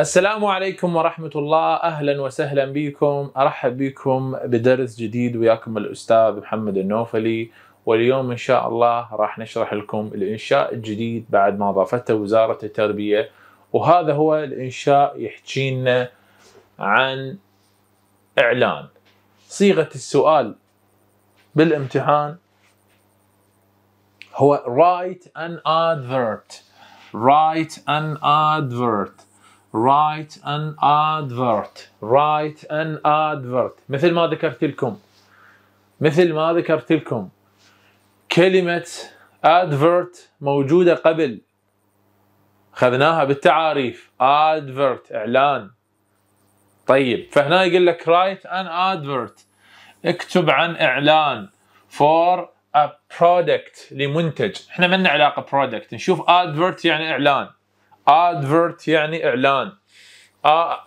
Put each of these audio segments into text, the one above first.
السلام عليكم ورحمة الله أهلا وسهلا بكم أرحب بكم بدرس جديد وياكم الأستاذ محمد النوفلي واليوم إن شاء الله راح نشرح لكم الإنشاء الجديد بعد ما ضافته وزارة التربية وهذا هو الإنشاء يحكينا عن إعلان صيغة السؤال بالامتحان هو write an advert write an advert write an advert write an advert مثل ما ذكرت لكم مثل ما ذكرت لكم كلمة advert موجودة قبل خذناها بالتعاريف advert إعلان طيب فهنا يقول لك write an advert اكتب عن إعلان for a product لمنتج احنا ما لنا علاقة product نشوف advert يعني إعلان ادفرت يعني اعلان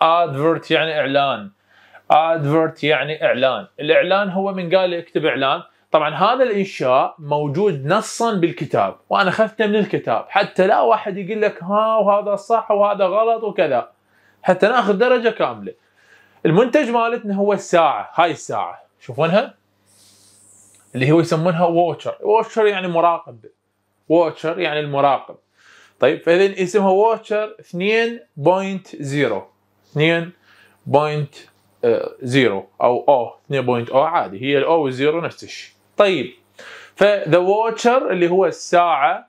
ادفرت يعني اعلان ادفرت يعني اعلان الاعلان هو من قال اكتب اعلان طبعا هذا الانشاء موجود نصا بالكتاب وانا اخذته من الكتاب حتى لا واحد يقول لك ها وهذا صح وهذا غلط وكذا حتى ناخذ درجه كامله المنتج مالتنا هو الساعه هاي الساعه شوفونها اللي هو يسمونها ووتشر ووتشر يعني مراقب ووتشر يعني المراقب طيب فاذا اسمها واتشر 2.0 2.0 او او 2.0 عادي هي الاو والزيرو نفس الشيء طيب فذا واتشر اللي هو الساعه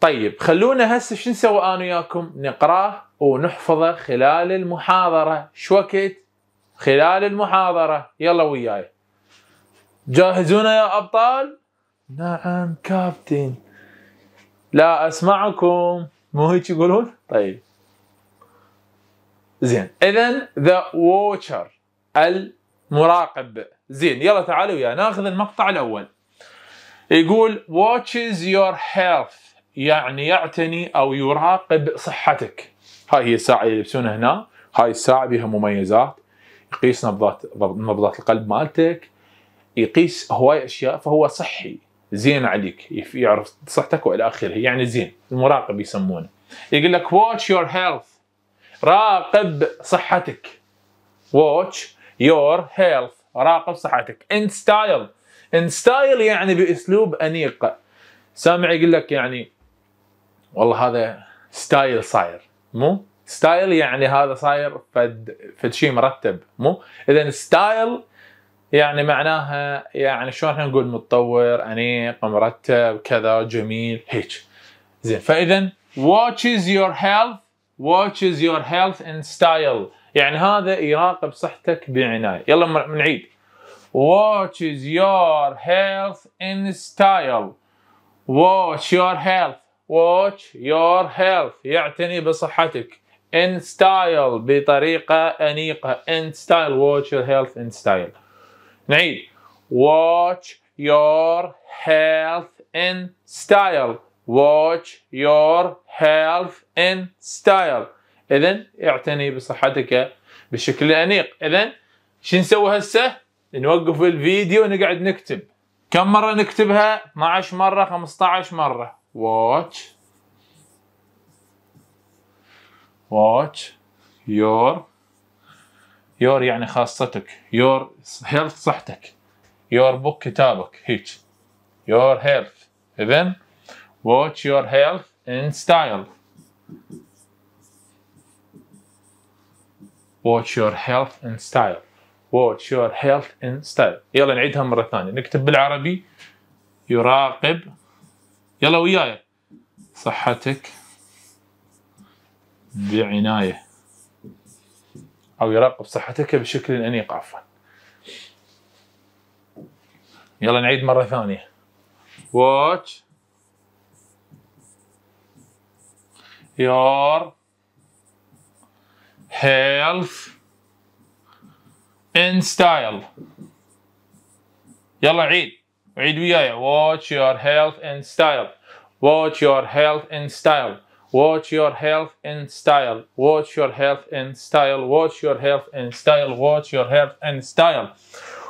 طيب خلونا هسه شو نسوي انا وياكم نقراه ونحفظه خلال المحاضره شو وقت خلال المحاضره يلا وياي جاهزون يا ابطال نعم كابتن لا اسمعكم مو هيك يقولون؟ طيب زين اذا ذا ووتشر المراقب زين يلا تعالوا يا ناخذ المقطع الاول يقول watches your health يعني يعتني او يراقب صحتك هاي هي الساعه اللي يلبسونها هنا هاي الساعه بها مميزات يقيس نبضات نبضات القلب مالتك يقيس هواي اشياء فهو صحي زين عليك يعرف صحتك والى اخره يعني زين المراقب يسمونه يقول لك واتش يور هيلث راقب صحتك واتش يور هيلث راقب صحتك ان ستايل ان ستايل يعني باسلوب انيق سامع يقول لك يعني والله هذا ستايل صاير مو ستايل يعني هذا صاير فد فد شيء مرتب مو اذا ستايل يعني معناها يعني شلون احنا نقول متطور انيق مرتب كذا جميل هيك زين فاذا watch is your health watch is your health and style يعني هذا يراقب صحتك بعنايه يلا نعيد is your health and style watch your health watch your health يعتني بصحتك in style بطريقه انيقه in style watch your health in style نعيد watch your health in style watch your health in style اذا اعتني بصحتك بشكل انيق اذا شو نسوي هسه نوقف الفيديو ونقعد نكتب كم مره نكتبها 12 مره 15 مره watch watch your يور يعني خاصتك يور هيلث صحتك يور بوك كتابك هيك يور هيلث اذا watch your health ان style watch your health and style watch your health and style يلا نعيدها مرة ثانية نكتب بالعربي يراقب يلا وياي صحتك بعناية أو يراقب صحتك بشكل أنيق عفوا يلا نعيد مرة ثانية watch your health in style يلا عيد عيد وياي watch your health in style watch your health in style Watch your health and style. Watch your health and style. Watch your health and style. Watch your health and style.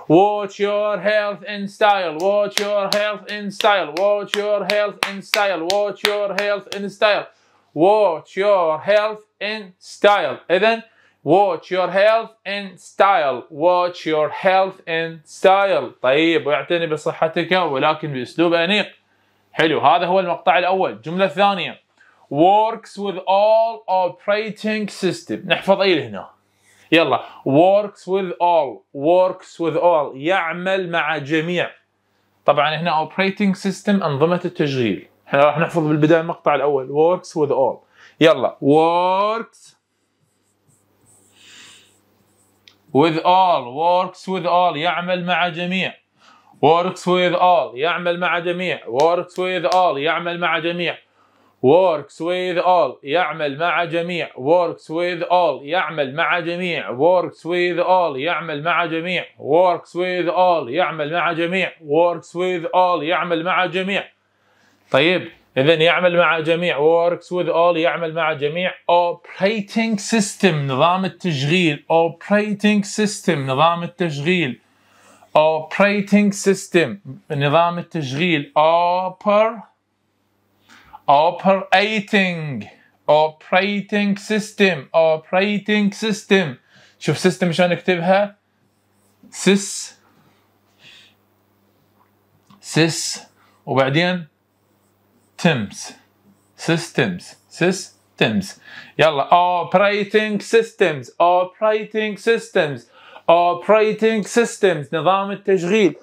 Watch your health and style. Watch your health and style. Watch your health and style. Watch your health and style. Watch your health and style. And then watch your health and style. Watch your health and style. طيب ويعتني بصحتك ولكن بأسلوب أنيق. حلو هذا هو المقطع الأول. الجملة الثانية works with all operating system نحفظ اي لهنا يلا works with all works with all يعمل مع جميع طبعا هنا operating system انظمه التشغيل احنا راح نحفظ بالبدايه المقطع الاول works with all يلا works with all works with all يعمل مع جميع works with all يعمل مع جميع works with all يعمل مع جميع works with all يعمل مع جميع works with all يعمل مع جميع works with all يعمل مع جميع works with all يعمل مع جميع works with all يعمل مع جميع طيب اذا يعمل مع جميع works with all يعمل مع جميع operating system نظام التشغيل operating system نظام التشغيل operating system نظام التشغيل operating operating operating system operating system شوف system شلون نكتبها sys sys وبعدين تمس systems systems يلا operating systems operating systems operating systems نظام التشغيل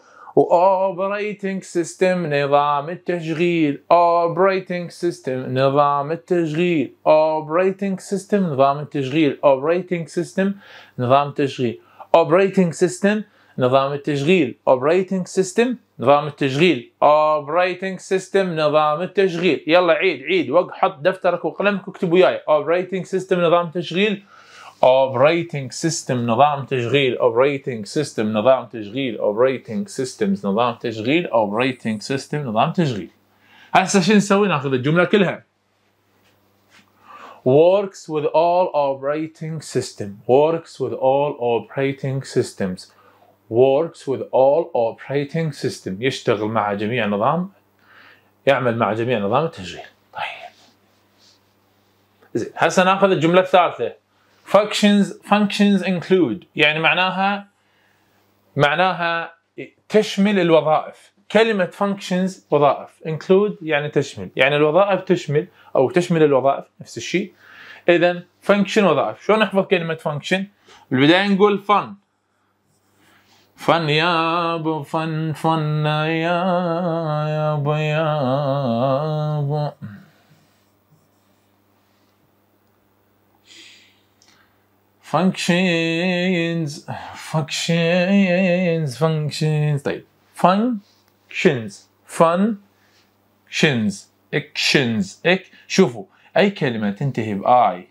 operating سيستم نظام التشغيل اوبريتنج سيستم نظام التشغيل اوبريتنج سيستم نظام التشغيل اوبريتنج سيستم نظام التشغيل اوبريتنج سيستم نظام التشغيل اوبريتنج سيستم نظام التشغيل اوبريتنج سيستم نظام التشغيل يلا عيد عيد وقف حط دفترك وقلمك واكتب وياي اوبريتنج سيستم نظام التشغيل اوبريتنج سيستم نظام تشغيل اوبريتنج سيستم نظام تشغيل اوبريتنج سيستمز نظام تشغيل اوبريتنج سيستم نظام تشغيل هسه شو نسوي ناخذ الجمله كلها works with all operating system works with all operating systems works with all operating system يشتغل مع جميع نظام يعمل مع جميع نظام التشغيل طيب زين هسه ناخذ الجمله الثالثه functions functions include يعني معناها معناها تشمل الوظائف كلمة functions وظائف include يعني تشمل يعني الوظائف تشمل أو تشمل الوظائف نفس الشيء إذا function وظائف شلون نحفظ كلمة function البداية نقول fun فن يا بو فن فن يا يا بو يا بو functions functions functions طيب functions fun shins actions اك شوفوا اي كلمه تنتهي ب اي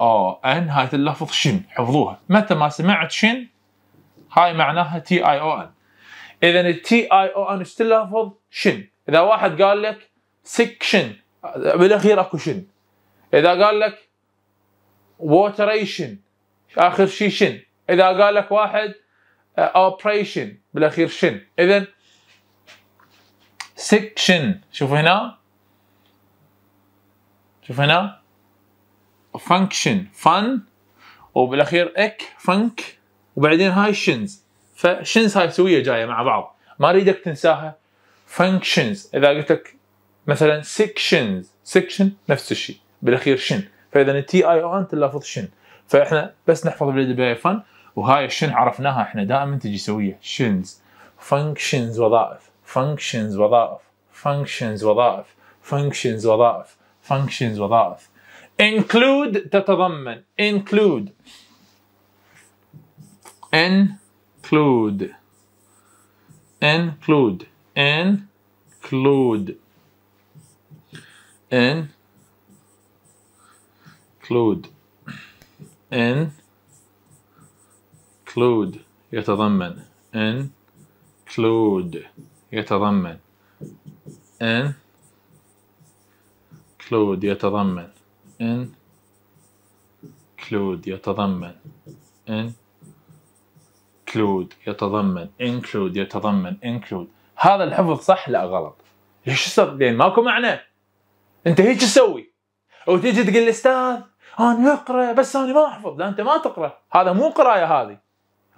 او ان هاي تلفظ شن حفظوها متى ما سمعت شن هاي معناها تي اي او ان اذا التي اي او ان ايش تلفظ شن اذا واحد قال لك سكشن بالاخير اكو شن اذا قال لك ووتريشن اخر شيء شن اذا قال لك واحد اوبريشن آه، بالاخير شن اذا سكشن شوف هنا شوف هنا فانكشن فن وبالاخير اك فنك وبعدين هاي شنز فشنز هاي سويه جايه مع بعض ما اريدك تنساها فانكشنز اذا قلت لك مثلا سكشنز سكشن نفس الشيء بالاخير شن فاذا التي اي اون تلفظ شن فاحنا بس نحفظ بليد بلاي فن وهاي الشن عرفناها احنا دائما تجي سويه شنز فانكشنز وظائف فانكشنز وظائف فانكشنز وظائف فانكشنز وظائف فانكشنز وظائف انكلود تتضمن انكلود انكلود انكلود انكلود انكلود include يتضمن include يتضمن include يتضمن include يتضمن include يتضمن include يتضمن include هذا الحفظ صح لا غلط ايش صار لين ماكو معنى انت هيك تسوي وتيجي تقول الاستاذ انا اقرا بس انا ما احفظ لا انت ما تقرا هذا مو قرايه هذه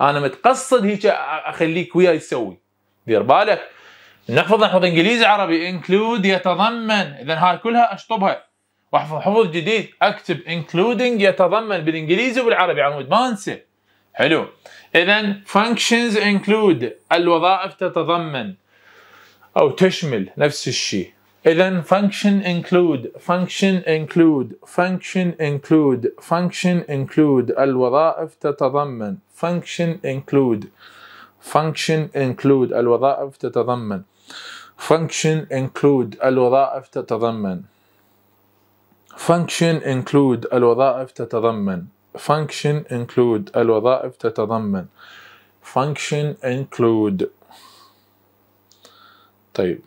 انا متقصد هيك اخليك وياي تسوي دير بالك نحفظ نحفظ انجليزي عربي انكلود يتضمن اذا هاي كلها اشطبها واحفظ حفظ جديد اكتب انكلودنج يتضمن بالانجليزي وبالعربي عمود ما انسى حلو اذا فانكشنز انكلود الوظائف تتضمن او تشمل نفس الشيء إذا function include function include function include function include الوظائف تتضمن function include function include الوظائف تتضمن function include الوظائف تتضمن function include الوظائف تتضمن function include الوظائف تتضمن function include طيب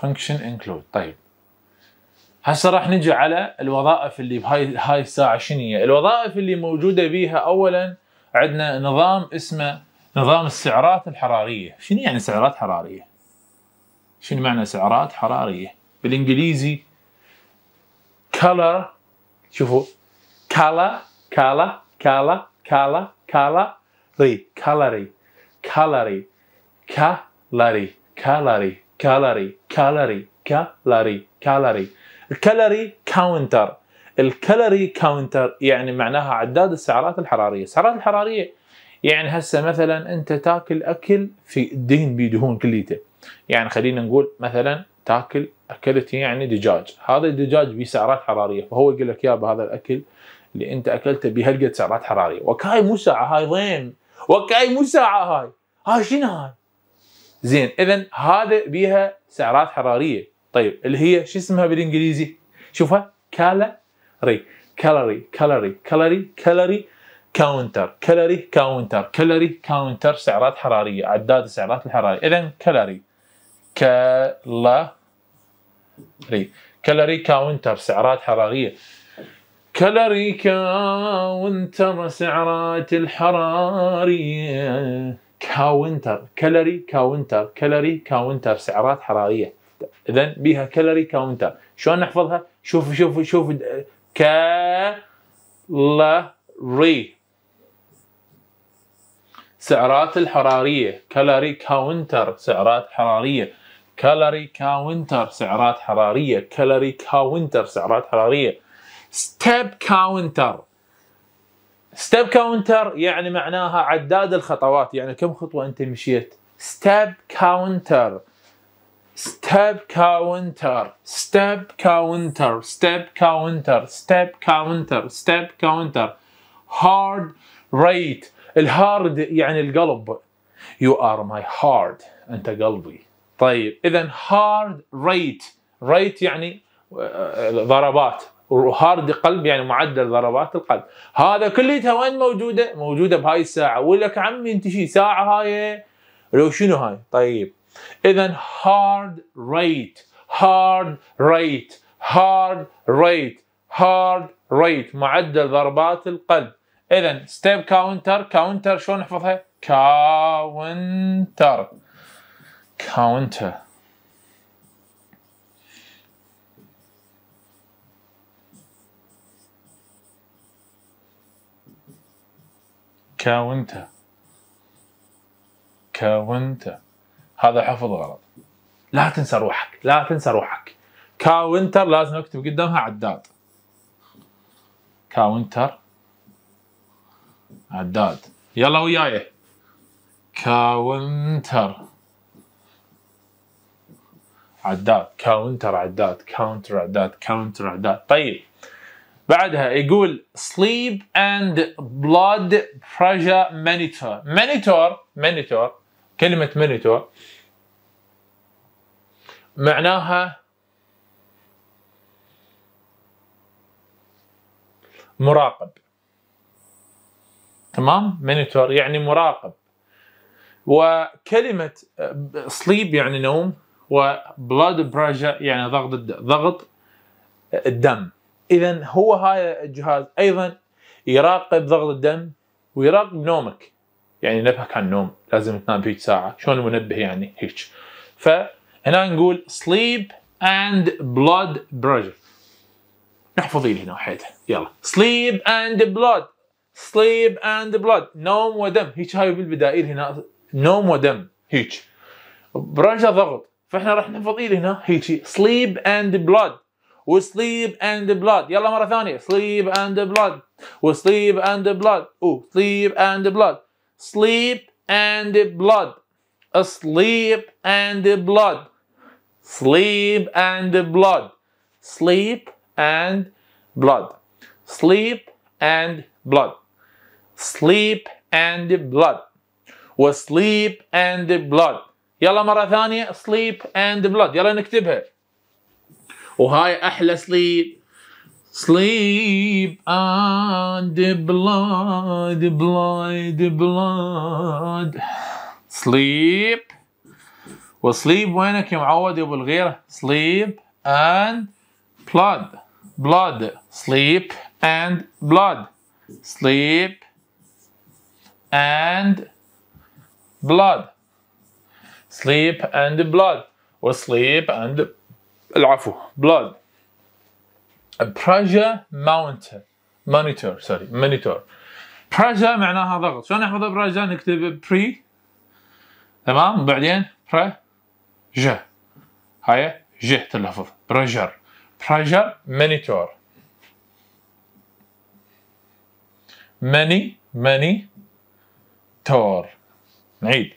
فانكشن انكلود طيب هسه راح نجي على الوظائف اللي بهاي هاي الساعه شنو هي؟ الوظائف اللي موجوده بيها اولا عندنا نظام اسمه نظام السعرات الحراريه، شنو يعني سعرات حراريه؟ شنو معنى سعرات حراريه؟ بالانجليزي color شوفوا كالا كالا كالا كالا كالا ري calorie calorie calorie كالوري كالوري كالوري كالوري كالوري الكالوري كاونتر الكالوري كاونتر يعني معناها عداد السعرات الحراريه السعرات الحراريه يعني هسه مثلا انت تاكل اكل في دهن بدهون كليته يعني خلينا نقول مثلا تاكل اكلت يعني دجاج هذا الدجاج سعرات حراريه فهو يقول لك يا بهذا الاكل اللي انت اكلته بهالقد سعرات حراريه وكاي مو ساعه هاي ضيم وكاي مو ساعه هاي هاي شنو هاي زين اذا هذا بيها سعرات حراريه طيب اللي هي شو اسمها بالانجليزي شوفها كالوري كالوري كالوري كالوري كالوري كاونتر كالوري كاونتر كالوري كاونتر سعرات حراريه عداد السعرات الحراريه اذا كالوري كالوري كالوري كاونتر سعرات حراريه كالوري كاونتر سعرات الحراريه كاونتر كالوري كاونتر كالوري كاونتر سعرات حراريه اذا بيها كالوري كاونتر شلون نحفظها شوف شوف شوف ري سعرات الحراريه كالوري كاونتر سعرات حراريه كالوري كاونتر سعرات حراريه كالوري كاونتر سعرات حراريه ستيب كاونتر ستيب كاونتر يعني معناها عداد الخطوات يعني كم خطوه انت مشيت ستيب كاونتر ستيب كاونتر ستيب كاونتر ستيب كاونتر ستيب كاونتر ستيب كاونتر هارد ريت الهارد يعني القلب يو ار ماي هارد انت قلبي طيب اذا هارد ريت ريت يعني آه، آه، ضربات هارد قلب يعني معدل ضربات القلب هذا كليته وين موجوده موجوده بهاي الساعه ويقول لك عمي انت شي ساعه هاي لو شنو هاي طيب اذا هارد ريت هارد ريت هارد ريت هارد ريت معدل ضربات القلب اذا ستيب كاونتر كاونتر شلون نحفظها كاونتر كاونتر كاونتا كاونتا هذا حفظ غلط لا تنسى روحك لا تنسى روحك كاونتر لازم اكتب قدامها عداد كاونتر عداد يلا وياي كاونتر عداد كاونتر عداد كاونتر عداد كاونتر عداد طيب بعدها يقول sleep and blood pressure monitor monitor monitor كلمة monitor معناها مراقب تمام monitor يعني مراقب وكلمة sleep يعني نوم و blood pressure يعني ضغط ضغط الدم اذا هو هاي الجهاز ايضا يراقب ضغط الدم ويراقب نومك يعني نبهك عن النوم لازم تنام هيك ساعه شلون المنبه يعني هيك فهنا نقول sleep and blood pressure احفظي هنا حيل يلا sleep and blood sleep and blood نوم ودم هيك هاي بالبدائل هنا نوم ودم هيك برانشا ضغط فاحنا راح نحفظ هنا هيك sleep and blood وسليب اند بلاد يلا مره ثانيه سليب اند بلاد وسليب اند بلاد او سليب اند بلاد sleep and blood Sleep and blood sleep and blood sleep and blood sleep and blood sleep and blood وسليب and blood يلا مرة ثانية sleep and blood يلا نكتبها وهاي احلى سليب sleep and blood blood blood sleep وسليب وينك يا معود يا ابو الغيره sleep and blood blood sleep and blood sleep and blood sleep and blood وسليب and blood. العفو blood pressure mountain monitor سوري monitor pressure معناها ضغط شلون نحفظ pressure نكتب pre تمام بعدين pressure هاي ج تلفظ pressure pressure monitor many many تور نعيد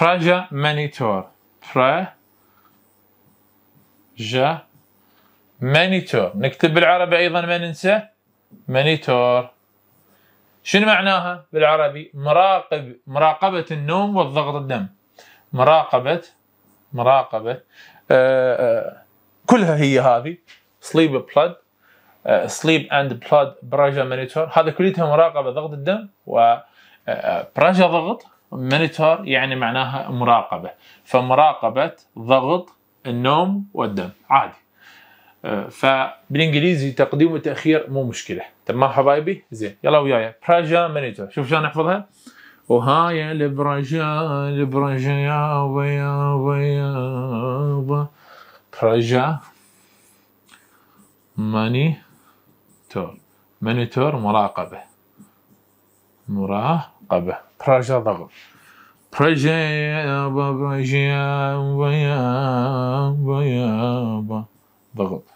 pressure monitor pressure جا مانيتور نكتب بالعربي ايضا ما ننسى مانيتور شنو معناها بالعربي مراقب مراقبة النوم والضغط الدم مراقبة مراقبة آآ آه، آآ آه، كلها هي هذه سليب بلاد سليب اند بلاد برجر مانيتور هذا كليتها مراقبة ضغط الدم و برجر آه، ضغط مانيتور يعني معناها مراقبة فمراقبة ضغط النوم والدم عادي أه، فبالانجليزي تقديم وتاخير مو مشكله تمام طيب، حبايبي زين يلا وياي بريشر مانيتور شوف شلون نحفظها وهاي البرجا البرجا يا ويا ويا برجا ماني تور مانيتور مراقبة مراقبة برجا ضغط فجيابا فجيابا يابا يابا ضغط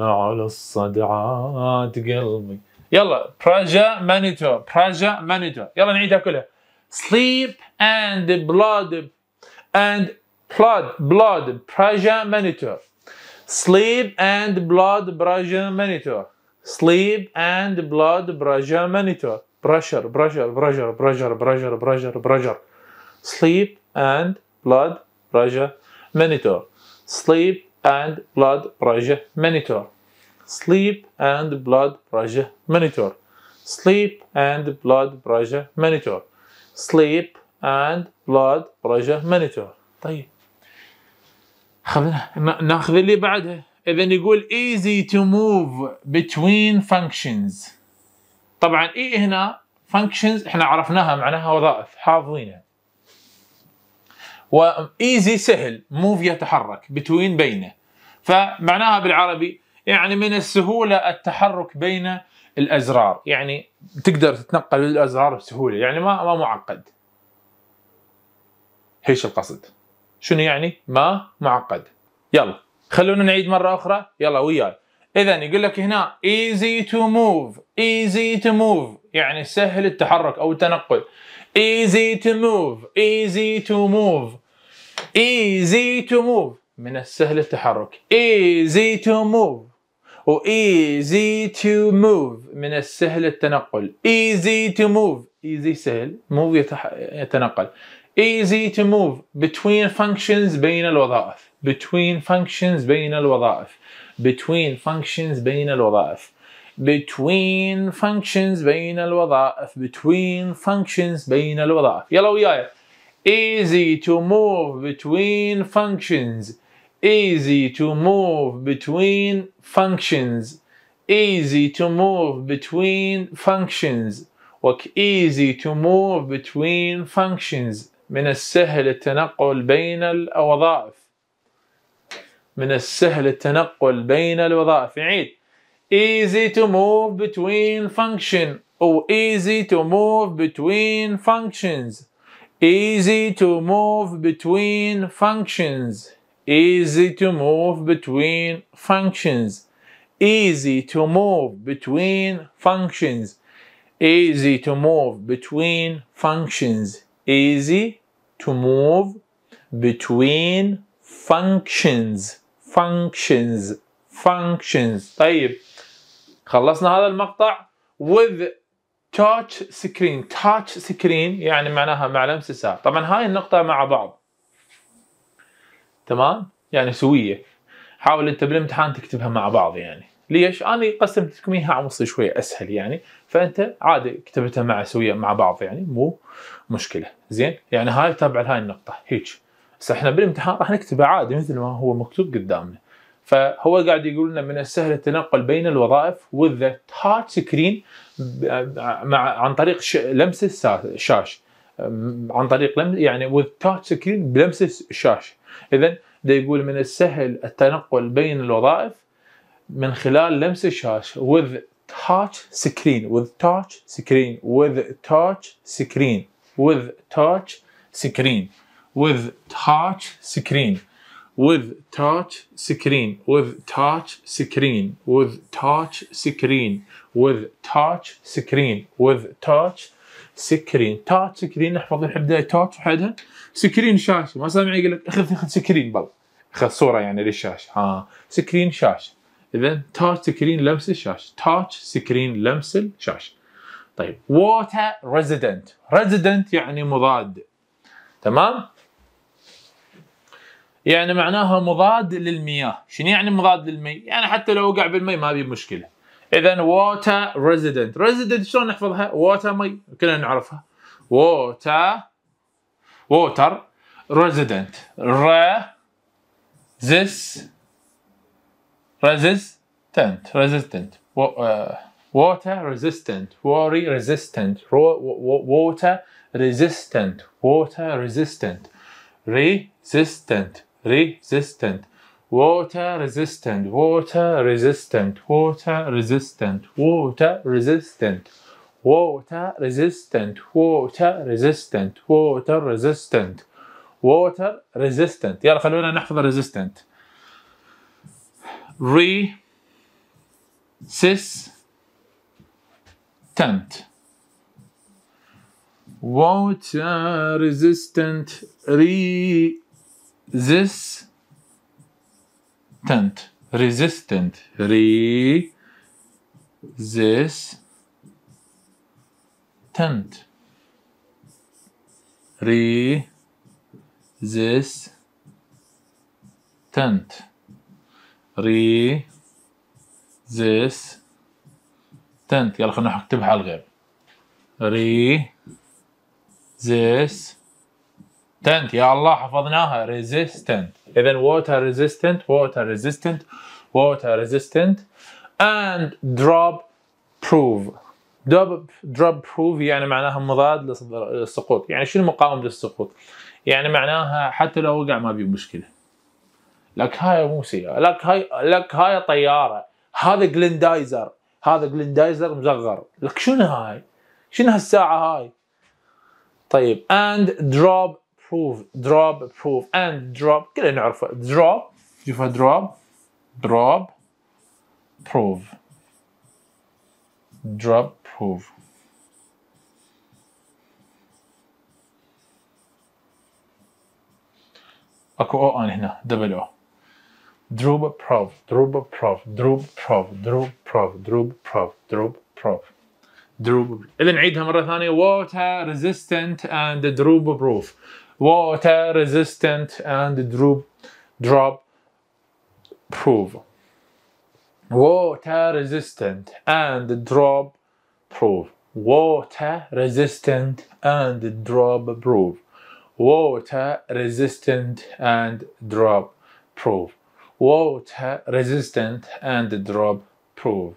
على الصدعات قلبي يلا برجا مانيتو برجا مانيتو يلا نعيدها كلها sleep and blood and blood blood برجا monitor sleep and blood برجا monitor sleep and blood pressure monitor. Pressure, pressure, pressure, pressure, pressure, pressure, pressure. Sleep and blood pressure monitor. Sleep and blood pressure monitor. Sleep and blood pressure monitor. Sleep and blood pressure monitor. Sleep and blood pressure monitor. طيب ناخذ اللي بعده. اذا يقول easy to move between functions طبعا اي هنا functions احنا عرفناها معناها وظائف حافظينها وايزي سهل موف يتحرك between بينه فمعناها بالعربي يعني من السهولة التحرك بين الأزرار يعني تقدر تتنقل الأزرار بسهولة يعني ما ما معقد هيش القصد شنو يعني ما معقد يلا خلونا نعيد مرة أخرى يلا وياي إذا يقول لك هنا easy to move easy to move يعني سهل التحرك أو التنقل easy to move easy to move easy to move من السهل التحرك easy to move و easy to move من السهل التنقل easy to move easy سهل move يتح... يتنقل easy to move between functions بين الوظائف between functions بين الوظائف between functions بين الوظائف between functions بين الوظائف between functions بين الوظائف يلا وياي easy to move between functions easy to move between functions easy to move between functions easy to move between functions من السهل التنقل بين الوظائف من السهل التنقل بين الوظائف نعيد easy to move between function أو easy to move between functions easy to move between functions easy to move between functions easy to move between functions easy to move between functions easy to move between functions functions functions طيب خلصنا هذا المقطع with touch screen touch screen يعني معناها مع لمس الساعة طبعا هاي النقطة مع بعض تمام يعني سوية حاول انت بالامتحان تكتبها مع بعض يعني ليش؟ انا قسمتكم اياها على نص شويه اسهل يعني فانت عادي كتبتها مع سويه مع بعض يعني مو مشكله زين يعني هاي تابع لهاي النقطه هيك بس احنا بالامتحان راح نكتبه عادي مثل ما هو مكتوب قدامنا فهو قاعد يقول لنا من السهل التنقل بين الوظائف with the touch screen مع عن طريق لمس الشاش عن طريق يعني with touch screen بلمس الشاش اذا ده يقول من السهل التنقل بين الوظائف من خلال لمس الشاش with touch screen with touch screen with touch screen with touch screen with touch screen with touch screen with touch screen with touch screen with touch screen with touch سكرين تاتش سكرين نحفظ الحبدة تاتش وحدها سكرين شاشة ما سامع يقول لك اخذ اخذ سكرين بل اخذ صورة يعني للشاشة ها سكرين شاشة اذا تاتش سكرين لمس الشاشة تاتش سكرين لمس الشاشة طيب ووتر ريزيدنت ريزيدنت يعني مضاد تمام يعني معناها مضاد للمياه شنو يعني مضاد للمي يعني حتى لو وقع بالمي ما بي مشكله اذا ووتر ريزيدنت ريزيدنت شلون نحفظها ووتر مي كلنا نعرفها ووتر ووتر ريزيدنت ريزيس ريزيستنت ريزيستنت water resistant worry resistant water resistant water resistant resistant resistant, water resistant, water resistant, water resistant, water resistant, water resistant, water resistant, water resistant, water resistant. يلا خلونا نحفظ resistant. Resistant. Water resistant, re this tent resistant re this tent re this tent re this tent يلا خلينا نكتبها على الغير re this ريزيستنت يا الله حفظناها ريزيستنت اذا ووتر ريزيستنت ووتر ريزيستنت ووتر ريزيستنت اند دروب بروف دروب دروب بروف يعني معناها مضاد للسقوط يعني شنو مقاوم للسقوط يعني معناها حتى لو وقع ما بيه مشكله لك هاي مو سياره لك هاي لك هاي طياره هذا جلندايزر هذا جلندايزر مزغر لك شنو هاي شنو هالساعه هاي طيب and drop بروف دروب بروف اند دروب كلنا نعرفه دروب شوفها دروب دروب بروف دروب بروف اكو او ان هنا دبل او دروب بروف دروب بروف دروب بروف دروب بروف دروب بروف دروب بروف دروب اذا نعيدها مره ثانيه ووتر ريزيستنت اند دروب بروف water resistant and drop drop proof water resistant and drop proof water resistant and drop proof water resistant and drop proof water resistant and drop proof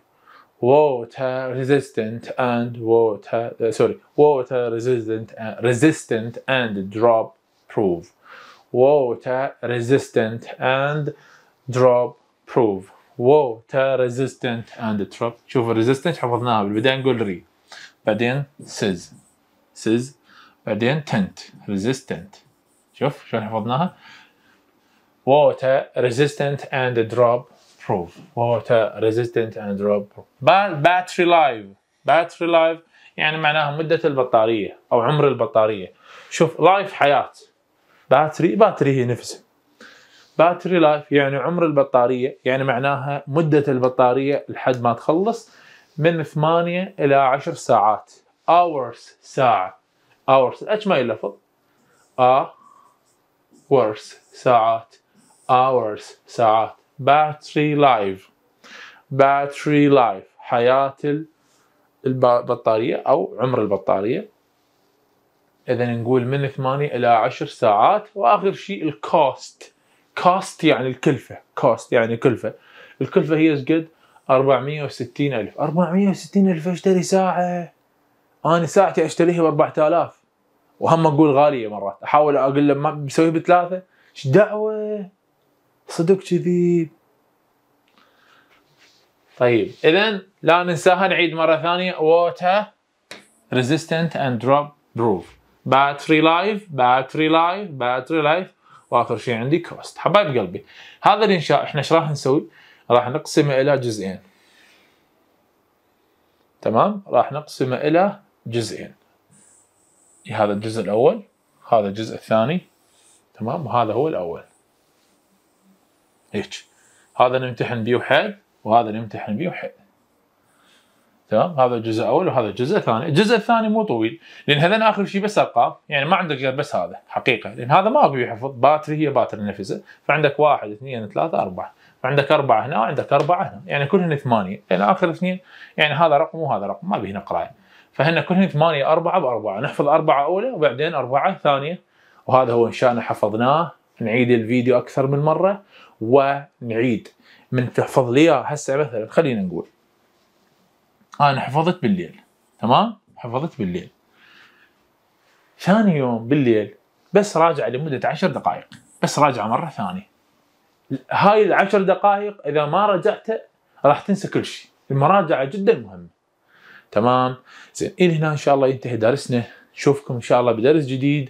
water resistant and water uh, sorry water resistant uh, resistant and drop proof water resistant and drop proof water resistant and drop شوفوا resistant حفظناها بالبداية نقول ري بعدين سيز سيز بعدين تنت resistant شوف شلون حفظناها water resistant and drop proof water resistant and drop proof battery life battery life يعني معناها مدة البطارية أو عمر البطارية شوف لايف حياة باتري باتري هي نفسها باتري لايف يعني عمر البطارية يعني معناها مدة البطارية لحد ما تخلص من 8 إلى 10 ساعات hours ساعة hours ما يلفظ؟ hours ساعات hours ساعات باتري لايف باتري لايف حياة البطارية أو عمر البطارية إذا نقول من 8 إلى 10 ساعات وآخر شيء الكوست كوست يعني الكلفة كوست يعني كلفة الكلفة هي قد 460 ألف 460 ألف أشتري ساعة أنا ساعتي أشتريها ب 4000 وهم أقول غالية مرات أحاول أقول له بسويها بثلاثة إيش دعوة صدق كذي طيب اذا لا ننساها نعيد مره ثانيه water resistant and drop proof battery life battery life battery life واخر شيء عندي كوست حبايب قلبي هذا الانشاء احنا ايش راح نسوي؟ راح نقسمه الى جزئين تمام راح نقسمه الى جزئين هذا الجزء الاول هذا الجزء الثاني تمام وهذا هو الاول هيك هذا نمتحن به وحيل وهذا نمتحن به وحيل تمام هذا الجزء الاول وهذا الجزء الثاني الجزء الثاني مو طويل لان هذا اخر شيء بس ارقام يعني ما عندك غير بس هذا حقيقه لان هذا ما ابي حفظ باتري هي باتري نفسها فعندك واحد اثنين ثلاثه اربعه فعندك اربعه هنا وعندك اربعه هنا يعني كلهن ثمانيه لان اخر اثنين يعني هذا رقم وهذا رقم ما به نقرايه فهنا كلهن ثمانيه اربعه باربعه نحفظ اربعه اولى وبعدين اربعه ثانيه وهذا هو ان شاء الله حفظناه نعيد الفيديو اكثر من مره ونعيد من تحفظ لي هسه مثلا خلينا نقول انا حفظت بالليل تمام حفظت بالليل ثاني يوم بالليل بس راجع لمده عشر دقائق بس راجعه مره ثانيه هاي العشر دقائق اذا ما رجعت راح تنسى كل شيء المراجعه جدا مهمه تمام زين الى هنا ان شاء الله ينتهي درسنا نشوفكم ان شاء الله بدرس جديد